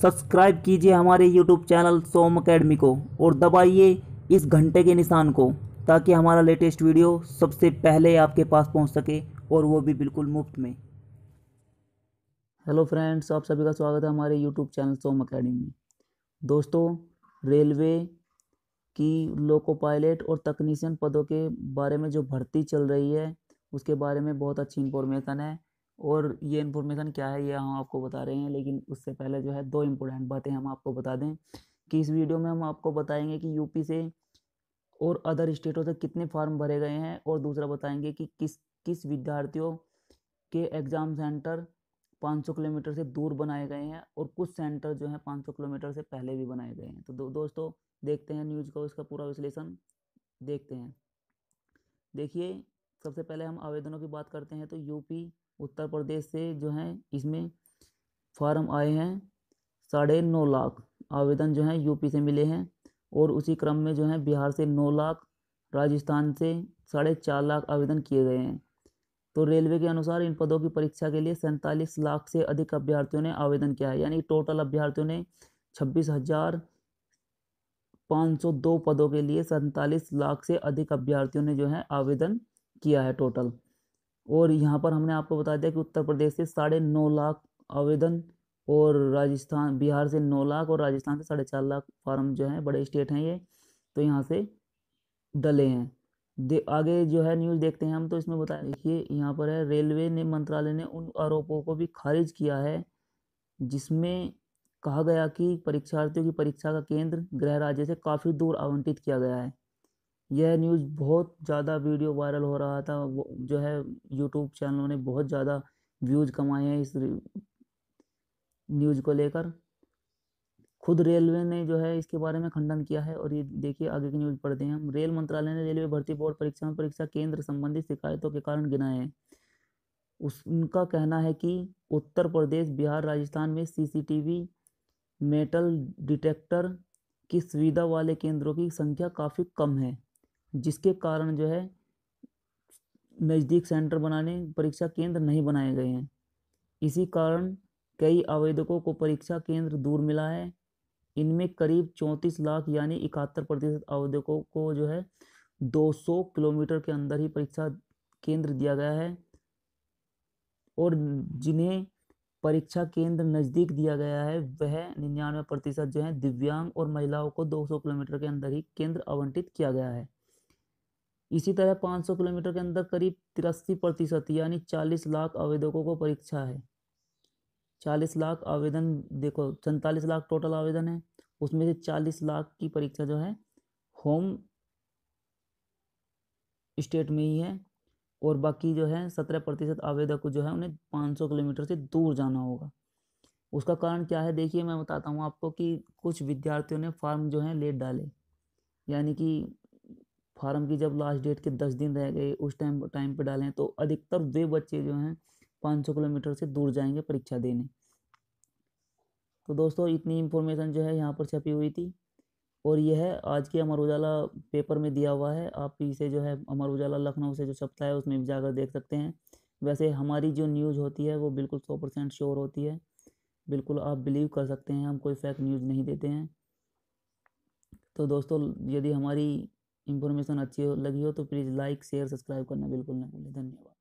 subscribe कीजिए हमारे YouTube channel सोम academy को और दबाइए इस घंटे के निशान को ताकि हमारा लेटेस्ट वीडियो सबसे पहले आपके पास पहुंच सके और वो भी बिल्कुल मुफ्त में हेलो फ्रेंड्स आप सभी का स्वागत है हमारे यूट्यूब चैनल सोम अकेडमी में दोस्तों रेलवे की लोको पायलट और तकनीशियन पदों के बारे में जो भर्ती चल रही है उसके बारे में बहुत अच्छी इन्फॉर्मेशन है और ये इन्फॉर्मेशन क्या है ये हम आपको बता रहे हैं लेकिन उससे पहले जो है दो इम्पोर्टेंट बातें हम आपको बता दें कि इस वीडियो में हम आपको बताएंगे कि यूपी से और अदर स्टेटों से कितने फॉर्म भरे गए हैं और दूसरा बताएंगे कि किस किस विद्यार्थियों के एग्ज़ाम सेंटर 500 किलोमीटर से दूर बनाए गए हैं और कुछ सेंटर जो हैं 500 किलोमीटर से पहले भी बनाए गए हैं तो दो, दोस्तों देखते हैं न्यूज़ का इसका पूरा विश्लेषण देखते हैं देखिए सबसे पहले हम आवेदनों की बात करते हैं तो यूपी उत्तर प्रदेश से जो है इसमें फार्म आए हैं साढ़े नौ लाख आवेदन जो है यूपी से मिले हैं और उसी क्रम में जो है बिहार से नौ लाख राजस्थान से साढ़े चार लाख आवेदन किए गए हैं तो रेलवे के अनुसार इन पदों की परीक्षा के लिए सैंतालीस लाख से अधिक अभ्यर्थियों ने आवेदन किया है यानी टोटल अभ्यर्थियों ने छब्बीस हजार पाँच सौ दो पदों के लिए सैंतालीस लाख से अधिक अभ्यर्थियों ने जो है आवेदन किया है टोटल और यहाँ पर हमने आपको बता दिया कि उत्तर प्रदेश से साढ़े नौ लाख आवेदन और राजस्थान बिहार से नौ लाख और राजस्थान से साढ़े चार लाख फार्म जो हैं बड़े स्टेट हैं ये तो यहाँ से डले हैं दे आगे जो है न्यूज़ देखते हैं हम तो इसमें बताया देखिए यहाँ पर है रेलवे ने मंत्रालय ने उन आरोपों को भी खारिज किया है जिसमें कहा गया कि परीक्षार्थियों की परीक्षा का केंद्र गृह राज्य से काफ़ी दूर आवंटित किया गया है यह न्यूज़ बहुत ज़्यादा वीडियो वायरल हो रहा था वो जो है यूट्यूब चैनलों ने बहुत ज़्यादा व्यूज़ कमाए हैं इस न्यूज़ को लेकर खुद रेलवे ने जो है इसके बारे में खंडन किया है और ये देखिए आगे की न्यूज़ पढ़ते हैं हम रेल मंत्रालय ने रेलवे भर्ती बोर्ड परीक्षा में परीक्षा केंद्र संबंधी शिकायतों के कारण गिनाए हैं उस उनका कहना है कि उत्तर प्रदेश बिहार राजस्थान में सीसीटीवी मेटल डिटेक्टर की सुविधा वाले केंद्रों की संख्या काफ़ी कम है जिसके कारण जो है नज़दीक सेंटर बनाने परीक्षा केंद्र नहीं बनाए गए हैं इसी कारण कई आवेदकों को परीक्षा केंद्र दूर मिला है इनमें करीब चौंतीस लाख यानी इकहत्तर प्रतिशत आवेदकों को जो है 200 किलोमीटर के अंदर ही परीक्षा केंद्र दिया गया है और जिन्हें परीक्षा केंद्र नज़दीक दिया गया है वह निन्यानवे प्रतिशत जो है दिव्यांग और महिलाओं को 200 किलोमीटर के अंदर ही केंद्र आवंटित किया गया है इसी तरह 500 किलोमीटर के अंदर करीब तिरासी प्रतिशत यानी 40 लाख आवेदकों को परीक्षा है 40 लाख आवेदन देखो सैंतालीस लाख टोटल आवेदन है उसमें से 40 लाख की परीक्षा जो है होम स्टेट में ही है और बाकी जो है सत्रह प्रतिशत आवेदक जो है उन्हें पाँच सौ किलोमीटर से दूर जाना होगा उसका कारण क्या है देखिए मैं बताता हूँ आपको कि कुछ विद्यार्थियों ने फॉर्म जो है लेट डाले यानी कि फार्म की जब लास्ट डेट के दस दिन रह गए उस टाइम टाइम पर डालें तो अधिकतर वे बच्चे जो हैं पाँच सौ किलोमीटर से दूर जाएंगे परीक्षा देने तो दोस्तों इतनी इन्फॉर्मेशन जो है यहाँ पर छपी हुई थी और यह है आज के अमर उजाला पेपर में दिया हुआ है आप इसे जो है अमर उजाला लखनऊ से जो छपता है उसमें भी जाकर देख सकते हैं वैसे हमारी जो न्यूज़ होती है वो बिल्कुल सौ परसेंट श्योर होती है बिल्कुल आप बिलीव कर सकते हैं हम कोई फेक न्यूज़ नहीं देते हैं तो दोस्तों यदि हमारी इन्फॉर्मेशन अच्छी हो लगी हो तो प्लीज़ लाइक शेयर सब्सक्राइब करना बिल्कुल ना भूलें धन्यवाद